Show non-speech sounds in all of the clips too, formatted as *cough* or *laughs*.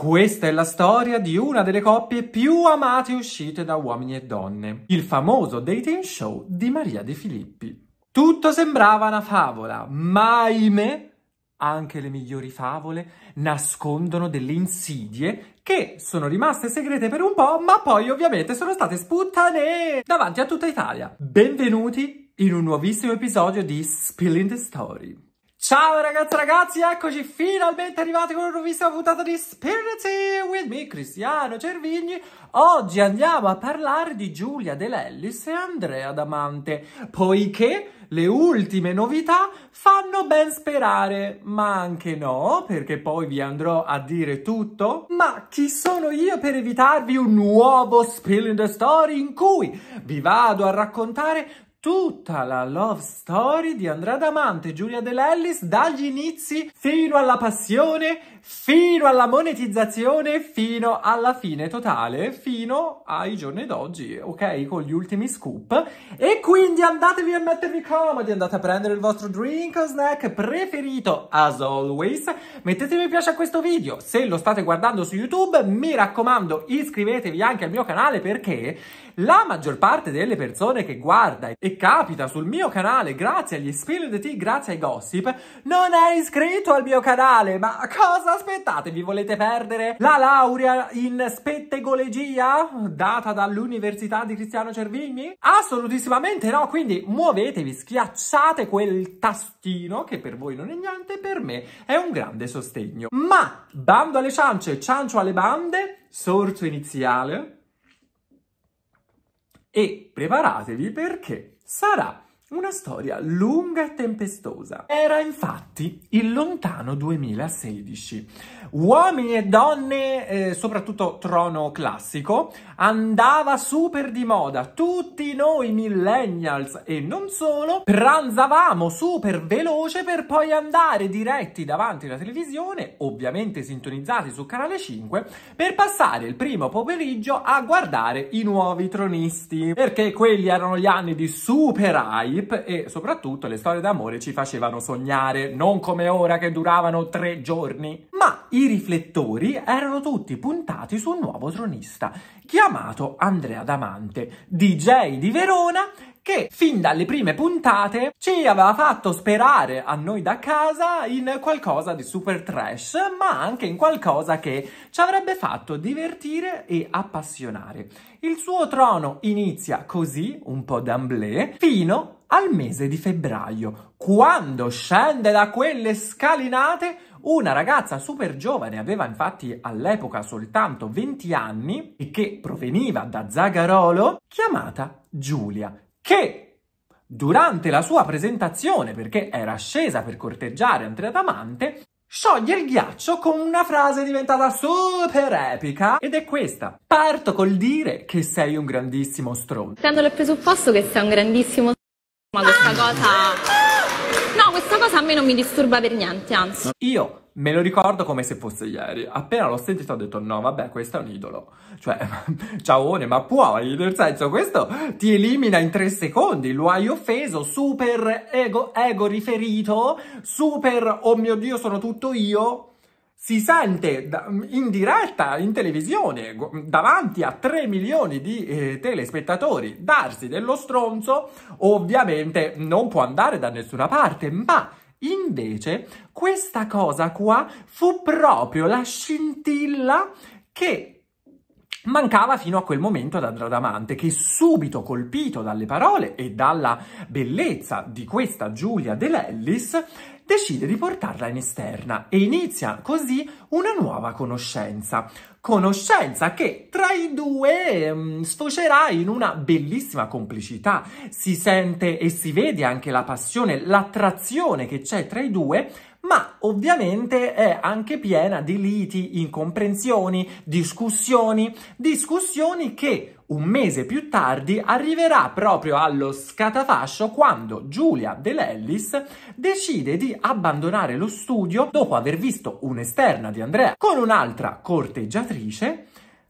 Questa è la storia di una delle coppie più amate uscite da uomini e donne, il famoso dating show di Maria De Filippi. Tutto sembrava una favola, ma ahimè, anche le migliori favole nascondono delle insidie che sono rimaste segrete per un po', ma poi ovviamente sono state sputtanee davanti a tutta Italia. Benvenuti in un nuovissimo episodio di Spilling the Story. Ciao ragazzi ragazzi, eccoci finalmente arrivati con una nuovissima puntata di Spirity with me, Cristiano Cervigni. Oggi andiamo a parlare di Giulia De Lellis e Andrea Damante, poiché le ultime novità fanno ben sperare, ma anche no, perché poi vi andrò a dire tutto. Ma chi sono io per evitarvi un nuovo Spill in the Story in cui vi vado a raccontare tutta la love story di Andrea Damante e Giulia Dell'Ellis dagli inizi fino alla passione, fino alla monetizzazione, fino alla fine totale, fino ai giorni d'oggi, ok? Con gli ultimi scoop. E quindi andatevi a mettervi comodi, andate a prendere il vostro drink o snack preferito, as always. Mettete mi piace a questo video, se lo state guardando su YouTube, mi raccomando iscrivetevi anche al mio canale perché la maggior parte delle persone che guarda e capita sul mio canale grazie agli spill the tea, grazie ai gossip, non è iscritto al mio canale. Ma cosa aspettate? Vi volete perdere la laurea in spettegologia data dall'Università di Cristiano Cervigni? Assolutissimamente no, quindi muovetevi, schiacciate quel tastino che per voi non è niente, per me è un grande sostegno. Ma bando alle ciance, ciancio alle bande, sorso iniziale e preparatevi perché sarà una storia lunga e tempestosa. Era infatti il lontano 2016. Uomini e donne, eh, soprattutto trono classico, andava super di moda. Tutti noi millennials e non solo, pranzavamo super veloce per poi andare diretti davanti alla televisione, ovviamente sintonizzati su Canale 5, per passare il primo pomeriggio a guardare i nuovi tronisti. Perché quelli erano gli anni di super hype Philip e soprattutto le storie d'amore ci facevano sognare, non come ora che duravano tre giorni. Ma i riflettori erano tutti puntati su un nuovo tronista, chiamato Andrea Damante, DJ di Verona che fin dalle prime puntate ci aveva fatto sperare a noi da casa in qualcosa di super trash, ma anche in qualcosa che ci avrebbe fatto divertire e appassionare. Il suo trono inizia così, un po' d'amblè, fino al mese di febbraio, quando scende da quelle scalinate una ragazza super giovane, aveva infatti all'epoca soltanto 20 anni e che proveniva da Zagarolo, chiamata Giulia, che durante la sua presentazione, perché era scesa per corteggiare Andrea Damante, scioglie il ghiaccio con una frase diventata super epica ed è questa. Parto col dire che sei un grandissimo stronzo. Prendo il presupposto che sei un grandissimo stronzo, ma questa cosa... No, questa cosa a me non mi disturba per niente, anzi. Io Me lo ricordo come se fosse ieri. Appena l'ho sentito ho detto no, vabbè, questo è un idolo. Cioè, *laughs* ciaone, ma puoi, nel senso, questo ti elimina in tre secondi, lo hai offeso, super ego, ego riferito, super, oh mio Dio, sono tutto io. Si sente in diretta, in televisione, davanti a 3 milioni di eh, telespettatori, darsi dello stronzo, ovviamente non può andare da nessuna parte, ma Invece, questa cosa qua fu proprio la scintilla che mancava fino a quel momento ad Adradamante, che subito colpito dalle parole e dalla bellezza di questa Giulia dell'Ellis, decide di portarla in esterna e inizia così una nuova conoscenza. Conoscenza che tra i due mm, sfocerà in una bellissima complicità. Si sente e si vede anche la passione, l'attrazione che c'è tra i due ma ovviamente è anche piena di liti, incomprensioni, discussioni, discussioni che un mese più tardi arriverà proprio allo scatafascio quando Giulia dell'Ellis decide di abbandonare lo studio dopo aver visto un'esterna di Andrea con un'altra corteggiatrice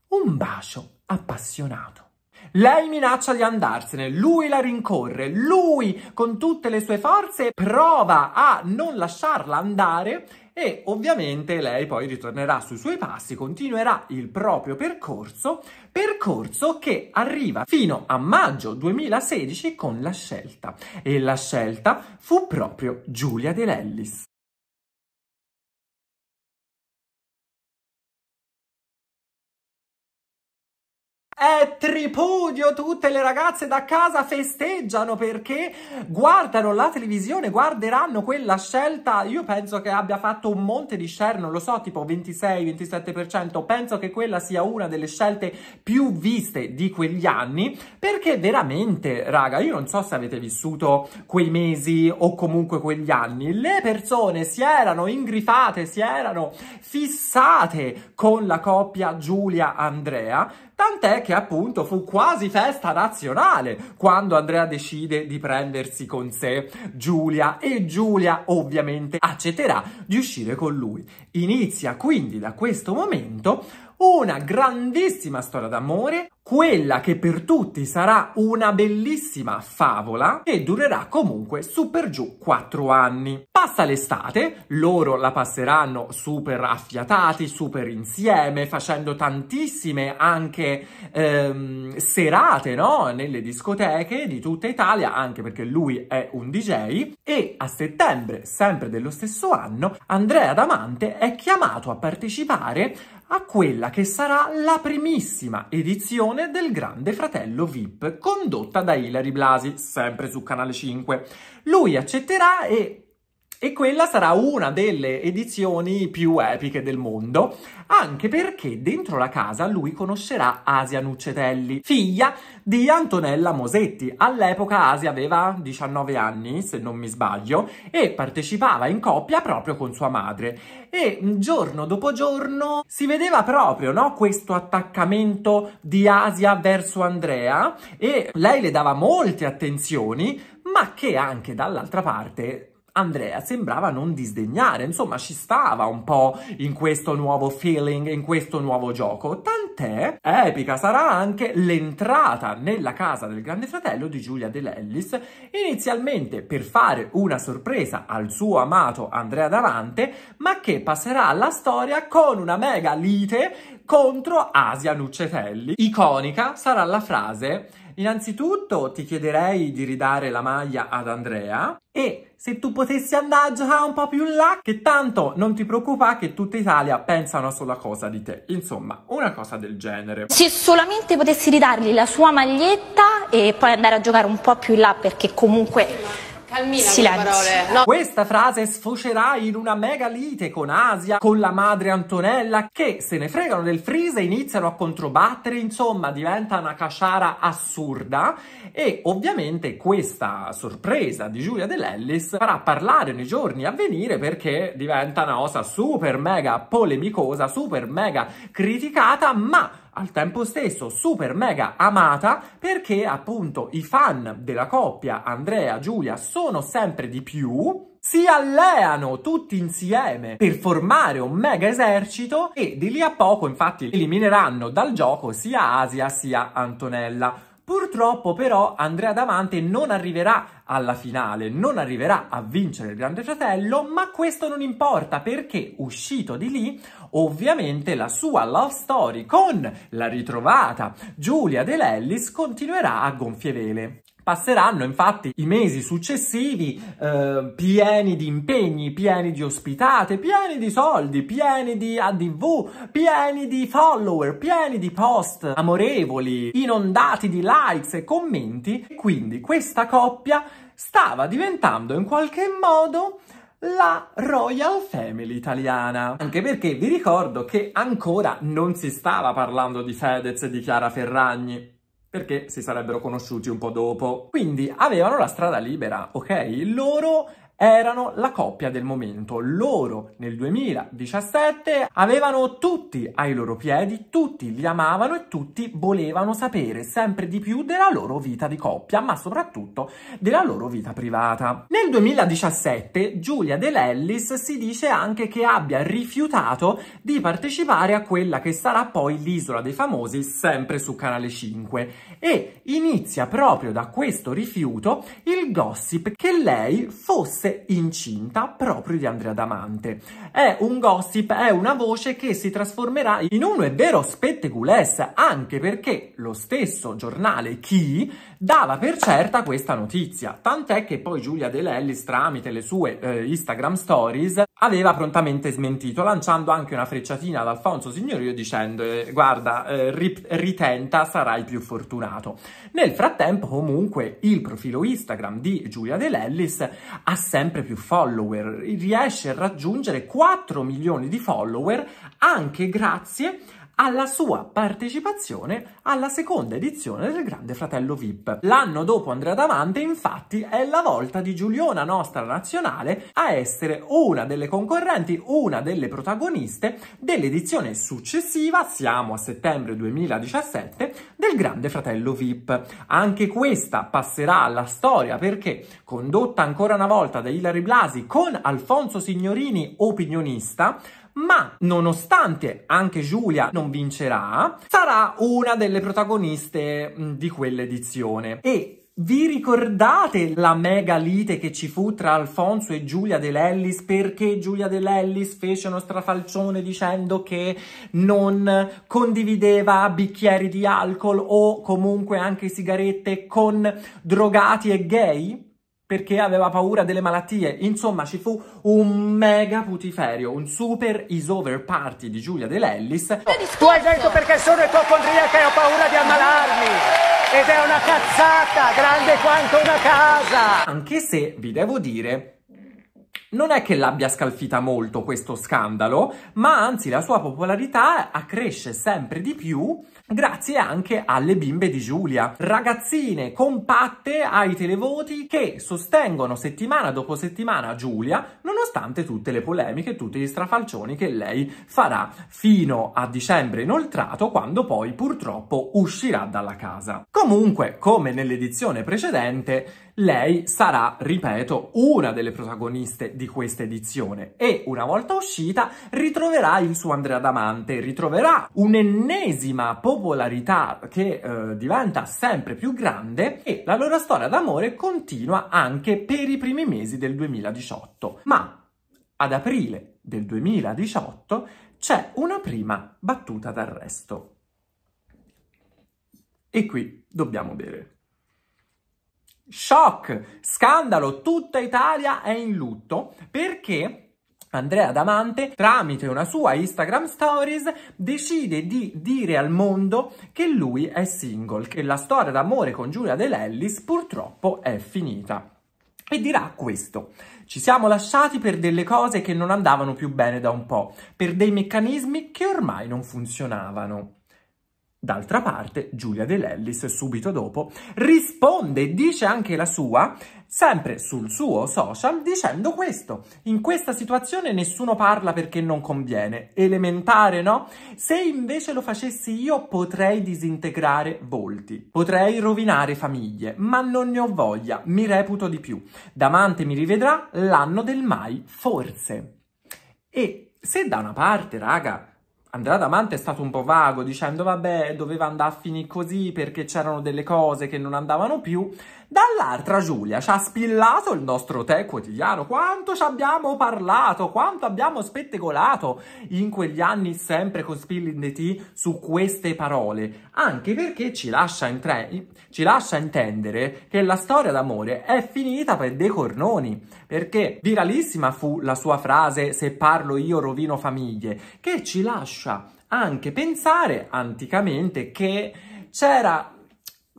un bacio appassionato. Lei minaccia di andarsene, lui la rincorre, lui con tutte le sue forze prova a non lasciarla andare e ovviamente lei poi ritornerà sui suoi passi, continuerà il proprio percorso, percorso che arriva fino a maggio 2016 con la scelta e la scelta fu proprio Giulia De Lellis. è tripudio, tutte le ragazze da casa festeggiano perché guardano la televisione, guarderanno quella scelta, io penso che abbia fatto un monte di share, non lo so, tipo 26-27%, penso che quella sia una delle scelte più viste di quegli anni, perché veramente, raga, io non so se avete vissuto quei mesi o comunque quegli anni, le persone si erano ingrifate, si erano fissate con la coppia Giulia-Andrea, Tant'è che appunto fu quasi festa nazionale quando Andrea decide di prendersi con sé Giulia e Giulia ovviamente accetterà di uscire con lui. Inizia quindi da questo momento una grandissima storia d'amore, quella che per tutti sarà una bellissima favola e durerà comunque su per giù quattro anni. Passa l'estate, loro la passeranno super affiatati, super insieme, facendo tantissime anche ehm, serate no? nelle discoteche di tutta Italia, anche perché lui è un DJ, e a settembre, sempre dello stesso anno, Andrea Damante è chiamato a partecipare a quella che sarà la primissima edizione del Grande Fratello VIP condotta da Hilary Blasi, sempre su Canale 5. Lui accetterà e e quella sarà una delle edizioni più epiche del mondo, anche perché dentro la casa lui conoscerà Asia Nuccetelli, figlia di Antonella Mosetti. All'epoca Asia aveva 19 anni, se non mi sbaglio, e partecipava in coppia proprio con sua madre. E giorno dopo giorno si vedeva proprio, no, questo attaccamento di Asia verso Andrea e lei le dava molte attenzioni, ma che anche dall'altra parte Andrea sembrava non disdegnare, insomma ci stava un po' in questo nuovo feeling, in questo nuovo gioco, tant'è epica sarà anche l'entrata nella casa del grande fratello di Giulia De Lellis, inizialmente per fare una sorpresa al suo amato Andrea Davante, ma che passerà alla storia con una mega lite contro Asia Nuccetelli. Iconica sarà la frase Innanzitutto ti chiederei di ridare la maglia ad Andrea e se tu potessi andare a giocare un po' più in là, che tanto non ti preoccupa che tutta Italia pensa una sola cosa di te. Insomma, una cosa del genere. Se solamente potessi ridargli la sua maglietta e poi andare a giocare un po' più in là perché comunque Calmina Silenzio. No. Questa frase sfocerà in una mega lite con Asia, con la madre Antonella, che se ne fregano del freeze, iniziano a controbattere, insomma diventa una casciara assurda e ovviamente questa sorpresa di Giulia Dell'Ellis farà parlare nei giorni a venire perché diventa una cosa super mega polemicosa, super mega criticata, ma al tempo stesso super mega amata perché appunto i fan della coppia Andrea-Giulia sono sempre di più si alleano tutti insieme per formare un mega esercito e di lì a poco infatti elimineranno dal gioco sia Asia sia Antonella. Purtroppo però Andrea Damante non arriverà alla finale, non arriverà a vincere il Grande Fratello, ma questo non importa perché uscito di lì, ovviamente la sua love story con la ritrovata Giulia De Lellis continuerà a gonfie vele. Passeranno infatti i mesi successivi eh, pieni di impegni, pieni di ospitate, pieni di soldi, pieni di ADV, pieni di follower, pieni di post amorevoli, inondati di likes e commenti. E Quindi questa coppia stava diventando in qualche modo la Royal Family italiana. Anche perché vi ricordo che ancora non si stava parlando di Fedez e di Chiara Ferragni perché si sarebbero conosciuti un po' dopo. Quindi avevano la strada libera, ok? Loro erano la coppia del momento. Loro nel 2017 avevano tutti ai loro piedi, tutti li amavano e tutti volevano sapere sempre di più della loro vita di coppia, ma soprattutto della loro vita privata. Nel 2017 Giulia De Lellis si dice anche che abbia rifiutato di partecipare a quella che sarà poi l'Isola dei Famosi, sempre su Canale 5, e inizia proprio da questo rifiuto il gossip che lei fosse fosse incinta proprio di Andrea Damante. È un gossip, è una voce che si trasformerà in uno un vero spettegules, anche perché lo stesso giornale Chi dava per certa questa notizia, tant'è che poi Giulia De Lellis tramite le sue eh, Instagram stories aveva prontamente smentito, lanciando anche una frecciatina ad Alfonso Signorio dicendo eh, guarda, eh, ri ritenta, sarai più fortunato. Nel frattempo comunque il profilo Instagram di Giulia De Lellis ha sempre sempre più follower, riesce a raggiungere 4 milioni di follower anche grazie a alla sua partecipazione alla seconda edizione del Grande Fratello VIP. L'anno dopo Andrea Davante, infatti, è la volta di Giuliona nostra nazionale a essere una delle concorrenti, una delle protagoniste dell'edizione successiva, siamo a settembre 2017, del Grande Fratello VIP. Anche questa passerà alla storia perché, condotta ancora una volta da Hilary Blasi con Alfonso Signorini, opinionista, ma nonostante anche Giulia non vincerà, sarà una delle protagoniste di quell'edizione. E vi ricordate la mega lite che ci fu tra Alfonso e Giulia De Lellis perché Giulia De Lellis fece uno strafalcione dicendo che non condivideva bicchieri di alcol o comunque anche sigarette con drogati e gay? perché aveva paura delle malattie. Insomma, ci fu un mega putiferio, un super is over party di Giulia De Lellis. Tu hai detto perché sono ipocondriaca e ho paura di ammalarmi! Ed è una cazzata, grande quanto una casa! Anche se, vi devo dire, non è che l'abbia scalfita molto questo scandalo, ma anzi la sua popolarità accresce sempre di più Grazie anche alle bimbe di Giulia, ragazzine compatte ai televoti che sostengono settimana dopo settimana Giulia, nonostante tutte le polemiche, e tutti gli strafalcioni che lei farà fino a dicembre inoltrato, quando poi purtroppo uscirà dalla casa. Comunque, come nell'edizione precedente, lei sarà, ripeto, una delle protagoniste di questa edizione e una volta uscita ritroverà il suo Andrea Damante, ritroverà un'ennesima popolarità che eh, diventa sempre più grande e la loro storia d'amore continua anche per i primi mesi del 2018. Ma ad aprile del 2018 c'è una prima battuta d'arresto. E qui dobbiamo bere shock, scandalo, tutta Italia è in lutto perché Andrea Damante, tramite una sua Instagram Stories, decide di dire al mondo che lui è single, che la storia d'amore con Giulia De Lellis purtroppo è finita. E dirà questo, ci siamo lasciati per delle cose che non andavano più bene da un po', per dei meccanismi che ormai non funzionavano. D'altra parte, Giulia De Lellis, subito dopo, risponde e dice anche la sua, sempre sul suo social, dicendo questo. In questa situazione nessuno parla perché non conviene. Elementare, no? Se invece lo facessi io potrei disintegrare volti, potrei rovinare famiglie, ma non ne ho voglia, mi reputo di più. Damante mi rivedrà l'anno del mai, forse. E se da una parte, raga, Andrea Damante è stato un po' vago dicendo vabbè doveva andare a finire così perché c'erano delle cose che non andavano più Dall'altra Giulia ci ha spillato il nostro tè quotidiano, quanto ci abbiamo parlato, quanto abbiamo spettegolato in quegli anni sempre con Spilling the Tea su queste parole, anche perché ci lascia, ci lascia intendere che la storia d'amore è finita per dei cornoni, perché viralissima fu la sua frase se parlo io rovino famiglie, che ci lascia anche pensare anticamente che c'era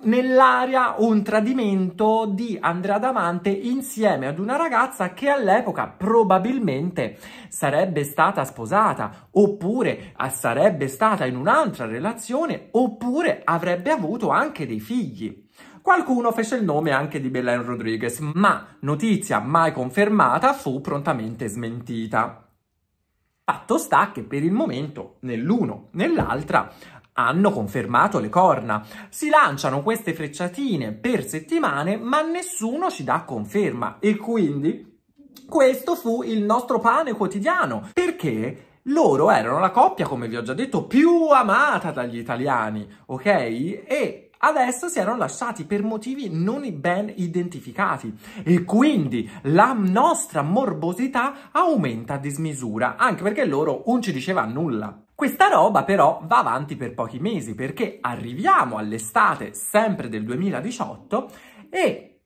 nell'aria un tradimento di Andrea Damante insieme ad una ragazza che all'epoca probabilmente sarebbe stata sposata oppure sarebbe stata in un'altra relazione oppure avrebbe avuto anche dei figli. Qualcuno fece il nome anche di Belen Rodriguez, ma notizia mai confermata fu prontamente smentita. Fatto sta che per il momento nell'uno, nell'altra hanno confermato le corna. Si lanciano queste frecciatine per settimane, ma nessuno ci dà conferma e quindi questo fu il nostro pane quotidiano, perché loro erano la coppia, come vi ho già detto, più amata dagli italiani, ok? E adesso si erano lasciati per motivi non ben identificati e quindi la nostra morbosità aumenta a dismisura, anche perché loro non ci diceva nulla. Questa roba però va avanti per pochi mesi perché arriviamo all'estate sempre del 2018 e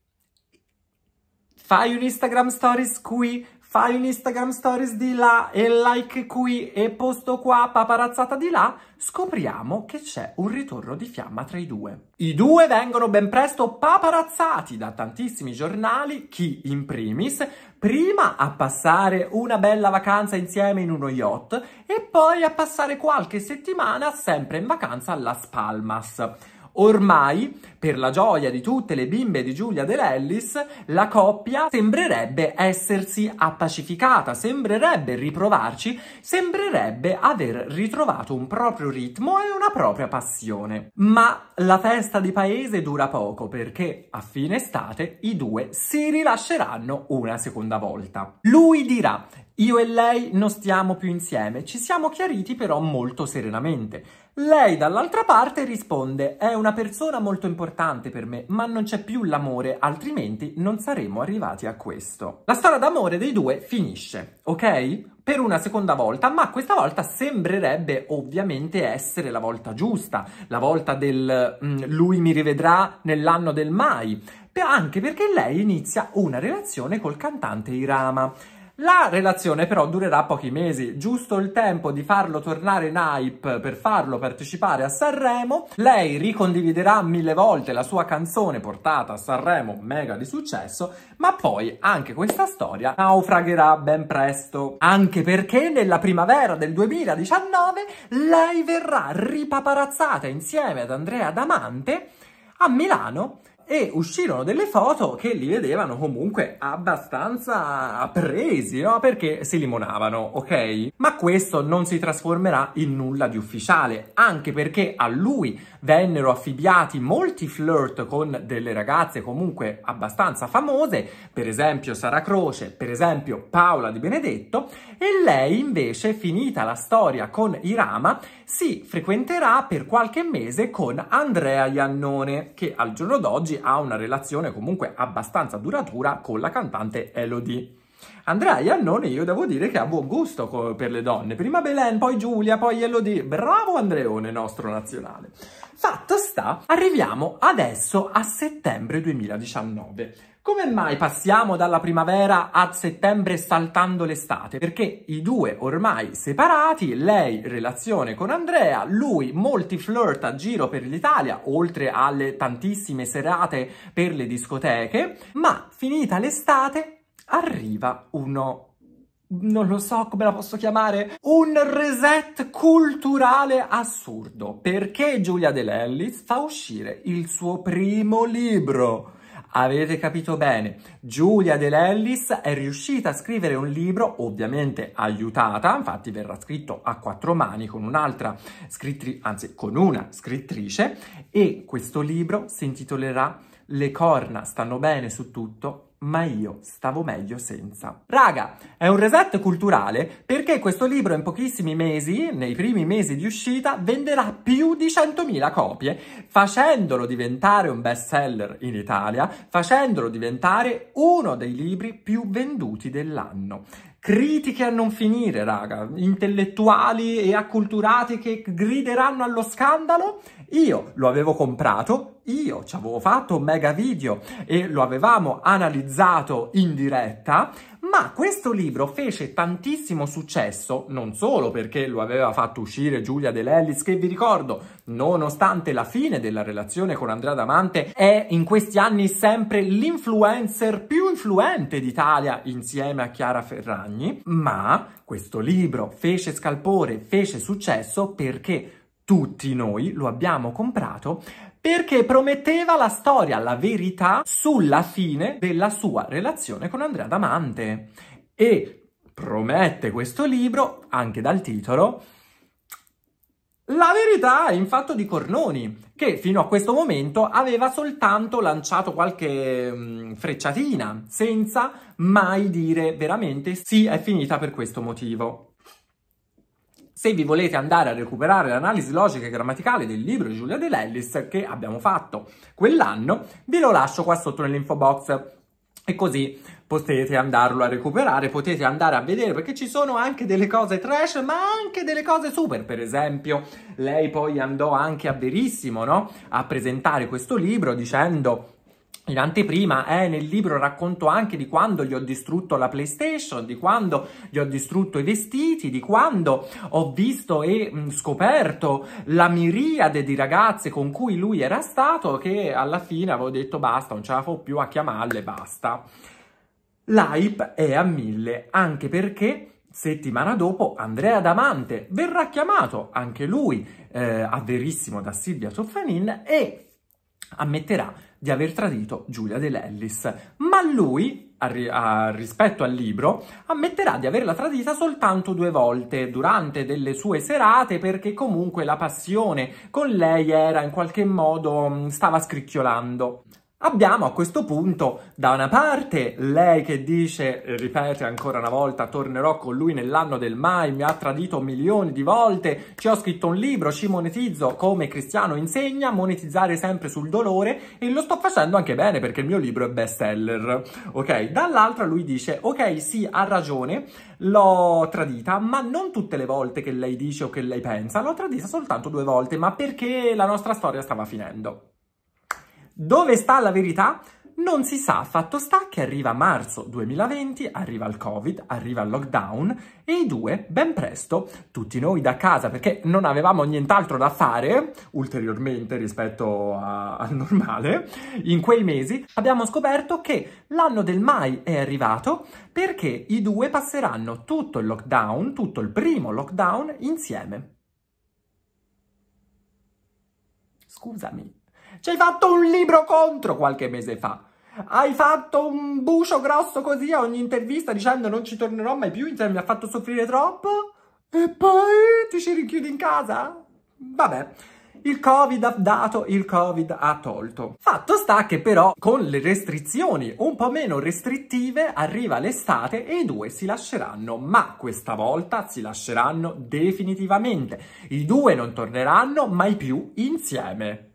fai un Instagram Stories qui, fai un Instagram stories di là e like qui e posto qua, paparazzata di là, scopriamo che c'è un ritorno di fiamma tra i due. I due vengono ben presto paparazzati da tantissimi giornali, chi in primis, prima a passare una bella vacanza insieme in uno yacht e poi a passare qualche settimana sempre in vacanza a Las Palmas. Ormai, per la gioia di tutte le bimbe di Giulia Dell'Ellis, la coppia sembrerebbe essersi appacificata, sembrerebbe riprovarci, sembrerebbe aver ritrovato un proprio ritmo e una propria passione. Ma la festa di paese dura poco perché a fine estate i due si rilasceranno una seconda volta. Lui dirà io e lei non stiamo più insieme, ci siamo chiariti però molto serenamente. Lei dall'altra parte risponde, è una persona molto importante per me, ma non c'è più l'amore, altrimenti non saremmo arrivati a questo. La storia d'amore dei due finisce, ok? per una seconda volta, ma questa volta sembrerebbe ovviamente essere la volta giusta, la volta del mm, lui mi rivedrà nell'anno del mai, anche perché lei inizia una relazione col cantante Irama. La relazione però durerà pochi mesi, giusto il tempo di farlo tornare in hype per farlo partecipare a Sanremo. Lei ricondividerà mille volte la sua canzone portata a Sanremo, mega di successo, ma poi anche questa storia naufragherà ben presto. Anche perché nella primavera del 2019 lei verrà ripaparazzata insieme ad Andrea Damante a Milano e uscirono delle foto che li vedevano comunque abbastanza presi, no? Perché si limonavano, ok? Ma questo non si trasformerà in nulla di ufficiale, anche perché a lui vennero affibbiati molti flirt con delle ragazze comunque abbastanza famose, per esempio Sara Croce, per esempio Paola Di Benedetto, e lei invece, finita la storia con Irama, si frequenterà per qualche mese con Andrea Iannone, che al giorno d'oggi oggi ha una relazione comunque abbastanza duratura con la cantante Elodie. Andrea Iannone, io devo dire che ha buon gusto per le donne. Prima Belen, poi Giulia, poi Elodie. Bravo Andreone, nostro nazionale. Fatto sta, arriviamo adesso a settembre 2019. Come mai passiamo dalla primavera a settembre saltando l'estate? Perché i due ormai separati, lei relazione con Andrea, lui molti flirt a giro per l'Italia, oltre alle tantissime serate per le discoteche, ma finita l'estate arriva uno non lo so come la posso chiamare, un reset culturale assurdo, perché Giulia De Lellis fa uscire il suo primo libro Avete capito bene, Giulia De Lellis è riuscita a scrivere un libro, ovviamente aiutata, infatti verrà scritto a quattro mani con un'altra scrittrice, anzi con una scrittrice, e questo libro si intitolerà Le corna stanno bene su tutto ma io stavo meglio senza. Raga, è un reset culturale perché questo libro in pochissimi mesi, nei primi mesi di uscita, venderà più di 100.000 copie, facendolo diventare un best seller in Italia, facendolo diventare uno dei libri più venduti dell'anno. Critiche a non finire, raga, intellettuali e acculturati che grideranno allo scandalo. Io lo avevo comprato io ci avevo fatto un mega video e lo avevamo analizzato in diretta, ma questo libro fece tantissimo successo, non solo perché lo aveva fatto uscire Giulia De che vi ricordo, nonostante la fine della relazione con Andrea Damante, è in questi anni sempre l'influencer più influente d'Italia insieme a Chiara Ferragni, ma questo libro fece scalpore, fece successo perché tutti noi lo abbiamo comprato perché prometteva la storia, la verità sulla fine della sua relazione con Andrea Damante. E promette questo libro, anche dal titolo, la verità in fatto di Cornoni, che fino a questo momento aveva soltanto lanciato qualche mh, mm, frecciatina, senza mai dire veramente sì, è finita per questo motivo. Se vi volete andare a recuperare l'analisi logica e grammaticale del libro di Giulia De Lellis che abbiamo fatto quell'anno, ve lo lascio qua sotto nell'info box e così potete andarlo a recuperare, potete andare a vedere perché ci sono anche delle cose trash ma anche delle cose super, per esempio lei poi andò anche a Verissimo no? a presentare questo libro dicendo in anteprima eh, nel libro racconto anche di quando gli ho distrutto la PlayStation, di quando gli ho distrutto i vestiti, di quando ho visto e mh, scoperto la miriade di ragazze con cui lui era stato che alla fine avevo detto basta, non ce la fo più a chiamarle, basta. L'hype è a mille, anche perché Settimana dopo Andrea Damante verrà chiamato anche lui eh, a Verissimo da Silvia Toffanin e ammetterà di aver tradito Giulia De Lellis, ma lui, a, a, rispetto al libro, ammetterà di averla tradita soltanto due volte durante delle sue serate perché comunque la passione con lei era in qualche modo stava scricchiolando. Abbiamo a questo punto da una parte lei che dice, ripete ancora una volta, tornerò con lui nell'anno del mai, mi ha tradito milioni di volte, ci ho scritto un libro, ci monetizzo come Cristiano insegna, monetizzare sempre sul dolore e lo sto facendo anche bene perché il mio libro è best seller. Ok, dall'altra lui dice, ok sì ha ragione, l'ho tradita, ma non tutte le volte che lei dice o che lei pensa, l'ho tradita soltanto due volte, ma perché la nostra storia stava finendo. Dove sta la verità? Non si sa, fatto sta che arriva marzo 2020, arriva il Covid, arriva il lockdown e i due, ben presto, tutti noi da casa perché non avevamo nient'altro da fare, ulteriormente rispetto a... al normale, in quei mesi abbiamo scoperto che l'anno del mai è arrivato perché i due passeranno tutto il lockdown, tutto il primo lockdown insieme. Scusami. Ci hai fatto un libro contro qualche mese fa. Hai fatto un bucio grosso così a ogni intervista dicendo non ci tornerò mai più, insieme mi ha fatto soffrire troppo. E poi ti ci rinchiudi in casa? Vabbè. Il Covid ha dato, il Covid ha tolto. Fatto sta che però con le restrizioni un po' meno restrittive arriva l'estate e i due si lasceranno, ma questa volta si lasceranno definitivamente. I due non torneranno mai più insieme.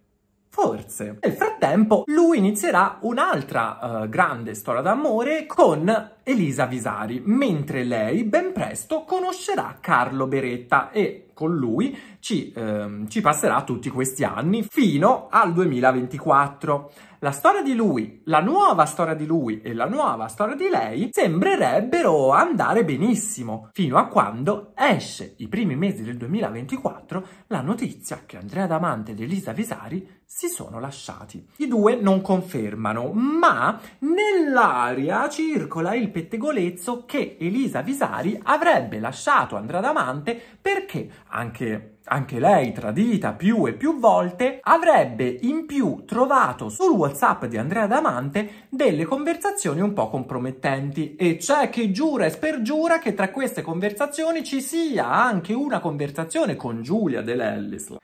Forse. Nel frattempo lui inizierà un'altra uh, grande storia d'amore con Elisa Visari, mentre lei ben presto conoscerà Carlo Beretta e con lui ci, uh, ci passerà tutti questi anni fino al 2024 la storia di lui, la nuova storia di lui e la nuova storia di lei sembrerebbero andare benissimo, fino a quando esce i primi mesi del 2024 la notizia che Andrea Damante ed Elisa Visari si sono lasciati. I due non confermano, ma nell'aria circola il pettegolezzo che Elisa Visari avrebbe lasciato Andrea Damante perché, anche anche lei tradita più e più volte, avrebbe in più trovato sul WhatsApp di Andrea Damante delle conversazioni un po' compromettenti e c'è che giura e spergiura che tra queste conversazioni ci sia anche una conversazione con Giulia dell'Ellis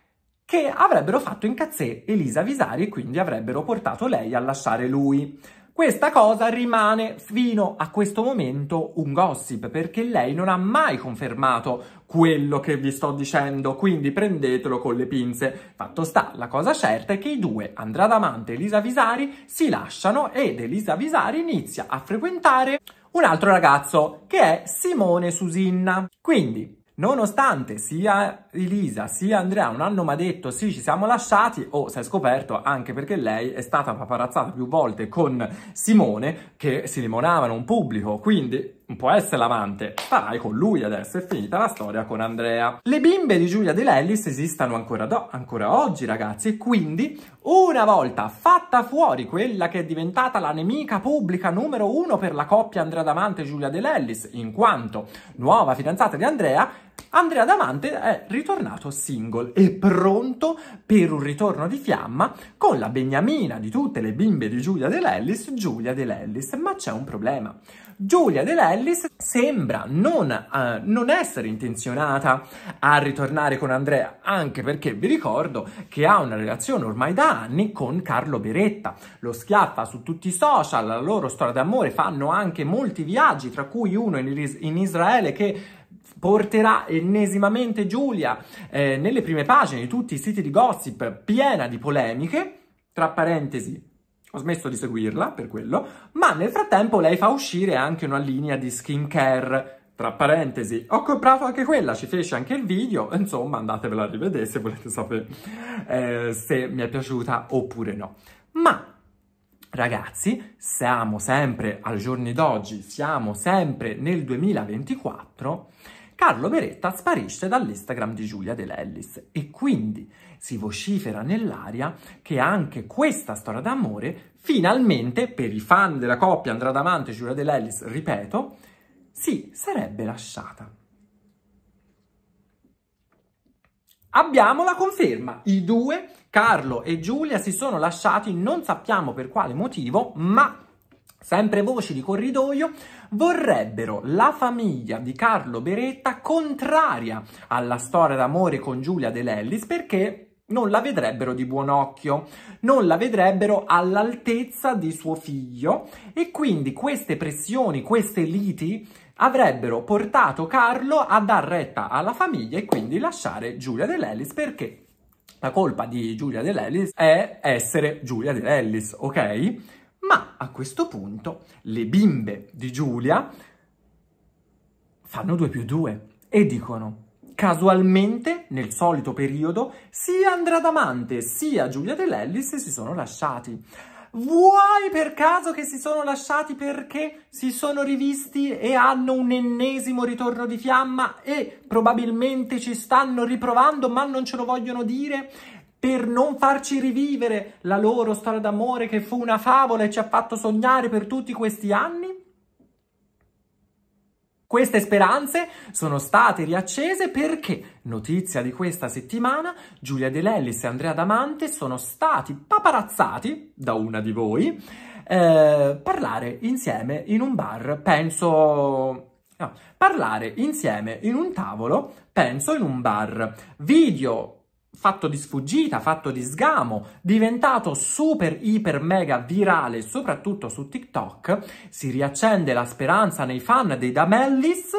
che avrebbero fatto incazzare Elisa Visari e quindi avrebbero portato lei a lasciare lui. Questa cosa rimane fino a questo momento un gossip perché lei non ha mai confermato quello che vi sto dicendo, quindi prendetelo con le pinze. Fatto sta, la cosa certa è che i due, Andrea Damante e Elisa Visari, si lasciano ed Elisa Visari inizia a frequentare un altro ragazzo che è Simone Susinna. Quindi Nonostante sia Elisa sia Andrea non hanno mai detto sì ci siamo lasciati o oh, si è scoperto anche perché lei è stata paparazzata più volte con Simone che si limonavano un pubblico, quindi non può essere l'amante, Parlai con lui adesso, è finita la storia con Andrea. Le bimbe di Giulia De Lellis esistono ancora, do, ancora oggi ragazzi e quindi una volta fatta fuori quella che è diventata la nemica pubblica numero uno per la coppia Andrea Damante e Giulia De Lellis, in quanto nuova fidanzata di Andrea, Andrea Damante è ritornato single e pronto per un ritorno di fiamma con la beniamina di tutte le bimbe di Giulia De Lellis, Giulia De Lellis, ma c'è un problema. Giulia De Lellis sembra non, uh, non essere intenzionata a ritornare con Andrea, anche perché vi ricordo che ha una relazione ormai da anni con Carlo Beretta. Lo schiaffa su tutti i social, la loro storia d'amore, fanno anche molti viaggi, tra cui uno in, Is in Israele che porterà ennesimamente Giulia eh, nelle prime pagine di tutti i siti di gossip piena di polemiche, tra parentesi ho smesso di seguirla per quello, ma nel frattempo lei fa uscire anche una linea di skincare tra parentesi, ho comprato anche quella, ci fece anche il video, insomma andatevela a rivedere se volete sapere eh, se mi è piaciuta oppure no. Ma ragazzi, siamo sempre al giorno d'oggi, siamo sempre nel 2024 Carlo Beretta sparisce dall'Instagram di Giulia De e quindi si vocifera nell'aria che anche questa storia d'amore finalmente per i fan della coppia Andrà Andradamante e Giulia De ripeto, si sarebbe lasciata. Abbiamo la conferma, i due, Carlo e Giulia, si sono lasciati, non sappiamo per quale motivo, ma Sempre voci di corridoio vorrebbero la famiglia di Carlo Beretta contraria alla storia d'amore con Giulia De perché non la vedrebbero di buon occhio, non la vedrebbero all'altezza di suo figlio e quindi queste pressioni, queste liti avrebbero portato Carlo a dar retta alla famiglia e quindi lasciare Giulia De perché la colpa di Giulia De è essere Giulia De Lellis, ok? Ma a questo punto le bimbe di Giulia fanno 2 più 2 e dicono casualmente nel solito periodo sia Andrea Damante sia Giulia Dell'Ellis si sono lasciati. Vuoi per caso che si sono lasciati perché si sono rivisti e hanno un ennesimo ritorno di fiamma e probabilmente ci stanno riprovando ma non ce lo vogliono dire per non farci rivivere la loro storia d'amore che fu una favola e ci ha fatto sognare per tutti questi anni? Queste speranze sono state riaccese perché, notizia di questa settimana, Giulia De Lellis e Andrea Damante sono stati paparazzati da una di voi eh, parlare insieme in un bar, penso No, parlare insieme in un tavolo, penso in un bar. Video fatto di sfuggita, fatto di sgamo, diventato super, iper, mega virale, soprattutto su TikTok, si riaccende la speranza nei fan dei Damellis,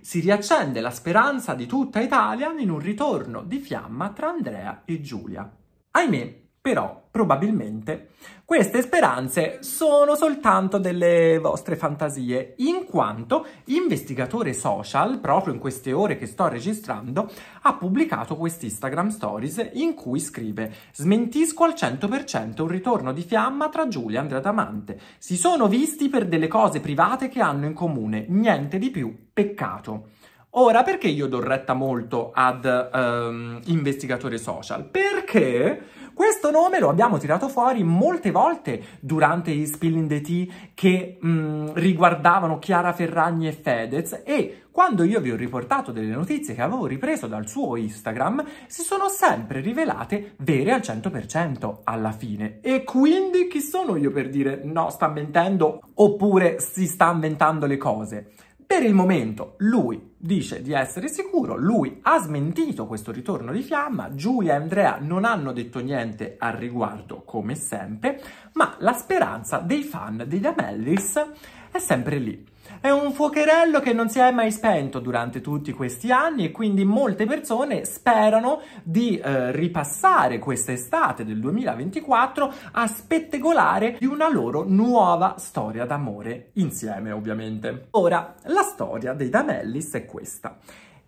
si riaccende la speranza di tutta Italia in un ritorno di fiamma tra Andrea e Giulia. Ahimè, però probabilmente queste speranze sono soltanto delle vostre fantasie, in quanto investigatore social, proprio in queste ore che sto registrando, ha pubblicato questi Instagram Stories in cui scrive «Smentisco al 100% un ritorno di fiamma tra Giulia e Andrea Damante. Si sono visti per delle cose private che hanno in comune, niente di più, peccato». Ora, perché io do retta molto ad um, investigatore social? Perché questo nome lo abbiamo tirato fuori molte volte durante gli Spilling the Tea che mh, mm, riguardavano Chiara Ferragni e Fedez e quando io vi ho riportato delle notizie che avevo ripreso dal suo Instagram, si sono sempre rivelate vere al 100% alla fine. E quindi chi sono io per dire no, sta mentendo oppure si sta inventando le cose? Per il momento lui dice di essere sicuro, lui ha smentito questo ritorno di fiamma, Giulia e Andrea non hanno detto niente al riguardo come sempre, ma la speranza dei fan degli Amellis è sempre lì. È un fuocherello che non si è mai spento durante tutti questi anni e quindi molte persone sperano di eh, ripassare quest'estate del 2024 a spettegolare di una loro nuova storia d'amore insieme ovviamente. Ora, la storia dei Damellis è questa.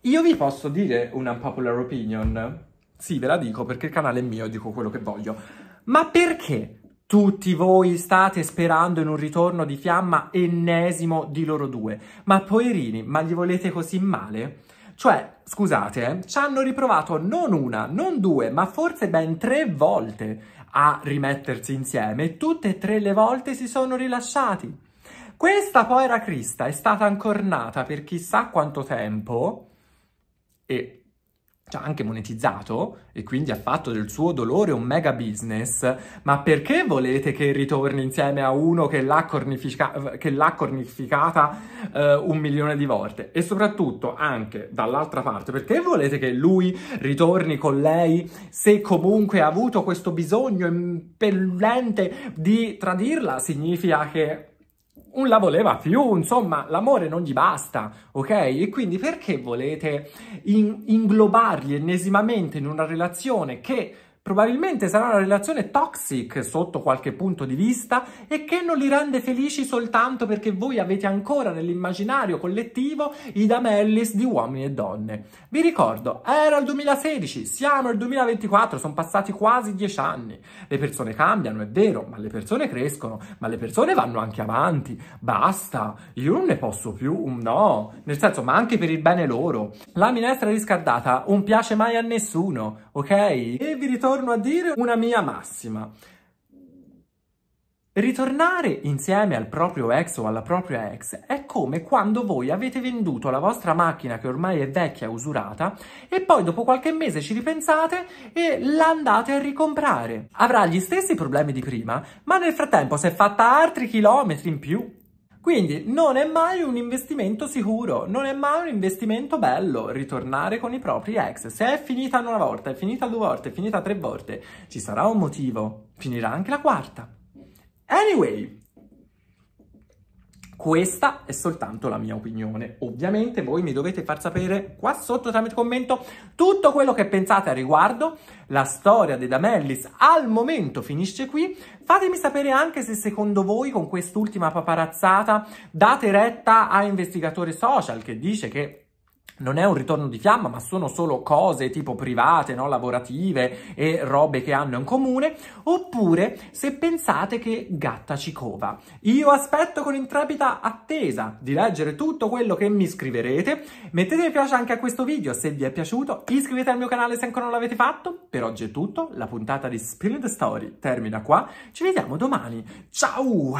Io vi posso dire una popular opinion? Sì, ve la dico perché il canale è mio e dico quello che voglio. Ma perché tutti voi state sperando in un ritorno di fiamma ennesimo di loro due. Ma poverini, ma gli volete così male? Cioè, scusate, eh, ci hanno riprovato non una, non due, ma forse ben tre volte a rimettersi insieme e tutte e tre le volte si sono rilasciati. Questa poi era Crista, è stata ancornata per chissà quanto tempo e cioè anche monetizzato e quindi ha fatto del suo dolore un mega business, ma perché volete che ritorni insieme a uno che l'ha, cornifica- che l'ha cornificata eh, un milione di volte? E soprattutto anche dall'altra parte, perché volete che lui ritorni con lei se comunque ha avuto questo bisogno impellente di tradirla? Significa che un la voleva più, insomma, l'amore non gli basta, ok? E quindi perché volete in inglobarli ennesimamente in una relazione che Probabilmente sarà una relazione toxic sotto qualche punto di vista e che non li rende felici soltanto perché voi avete ancora nell'immaginario collettivo i damellis di uomini e donne. Vi ricordo, era il 2016, siamo il 2024, sono passati quasi dieci anni. Le persone cambiano, è vero, ma le persone crescono, ma le persone vanno anche avanti. Basta, io non ne posso più, mm, no. Nel senso, ma anche per il bene loro. La minestra riscaldata non piace mai a nessuno, ok? E vi ritorno torno a dire una mia massima. Ritornare insieme al proprio ex o alla propria ex è come quando voi avete venduto la vostra macchina che ormai è vecchia e usurata e poi dopo qualche mese ci ripensate e la andate a ricomprare. Avrà gli stessi problemi di prima, ma nel frattempo si è fatta altri chilometri in più. Quindi non è mai un investimento sicuro, non è mai un investimento bello ritornare con i propri ex. Se è finita una volta, è finita due volte, è finita tre volte, ci sarà un motivo, finirà anche la quarta. Anyway, questa è soltanto la mia opinione. Ovviamente voi mi dovete far sapere qua sotto tramite commento tutto quello che pensate a riguardo. La storia dei Damellis al momento finisce qui. Fatemi sapere anche se secondo voi con quest'ultima paparazzata date retta a investigatore social che dice che non è un ritorno di fiamma, ma sono solo cose tipo private, no? lavorative e robe che hanno in comune, oppure se pensate che Gatta ci cova. Io aspetto con intrepida attesa di leggere tutto quello che mi scriverete, mettete mi piace anche a questo video se vi è piaciuto, iscrivetevi al mio canale se ancora non l'avete fatto, per oggi è tutto, la puntata di Spirit Story termina qua, ci vediamo domani, ciao!